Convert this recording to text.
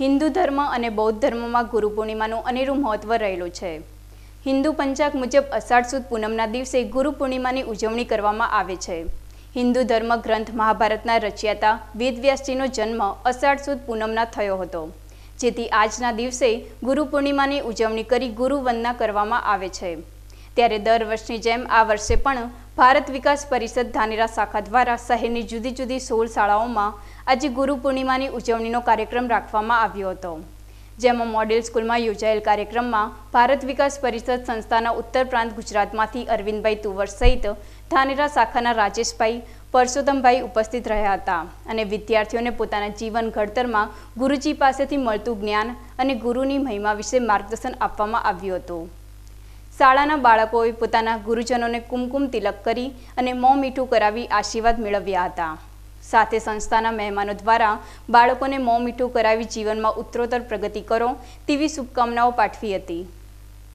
હિન્દુ ધર્મ અને બૌદ્ધ ધર્મમાં ગુરુ પૂર્ણિમાનું અનેરું મહત્વ રહેલું છે હિન્દુ પંચાગ મુજબ અષાઢ સુદ પૂનમના દિવસે ગુરુ પૂર્ણિમાની ઉજવણી કરવામાં આવે છે હિન્દુ ધર્મ ગ્રંથ મહાભારતના રચયિતા વેદવ્યાસજીનો જન્મ અષાઢ સુદ પૂનમના થયો હતો જેથી આજના દિવસે ગુરુ પૂર્ણિમાની ઉજવણી કરી ગુરુ વંદના કરવામાં આવે છે ત્યારે દર વર્ષની જેમ આ વર્ષે પણ ભારત વિકાસ પરિષદ ધાનેરા શાખા દ્વારા શહેરની જુદી જુદી સોળ શાળાઓમાં આજે ગુરુ પૂર્ણિમાની ઉજવણીનો કાર્યક્રમ રાખવામાં આવ્યો હતો જેમાં મોડેલ સ્કૂલમાં યોજાયેલ કાર્યક્રમમાં ભારત વિકાસ પરિષદ સંસ્થાના ઉત્તર પ્રાંત ગુજરાતમાંથી અરવિંદભાઈ તુવર સહિત ધાનેરા શાખાના રાજેશભાઈ પરસોત્તમભાઈ ઉપસ્થિત રહ્યા હતા અને વિદ્યાર્થીઓને પોતાના જીવન ઘડતરમાં ગુરુજી પાસેથી મળતું જ્ઞાન અને ગુરુની મહિમા વિશે માર્ગદર્શન આપવામાં આવ્યું હતું શાળાના બાળકોએ પોતાના ગુરુજનોને કુમકુમ તિલક કરી અને મોં મીઠું કરાવી આશીર્વાદ મેળવ્યા હતા સાથે સંસ્થાના મહેમાનો દ્વારા બાળકોને મોં મીઠું કરાવી જીવનમાં ઉત્તરોત્તર પ્રગતિ કરો તેવી શુભકામનાઓ પાઠવી હતી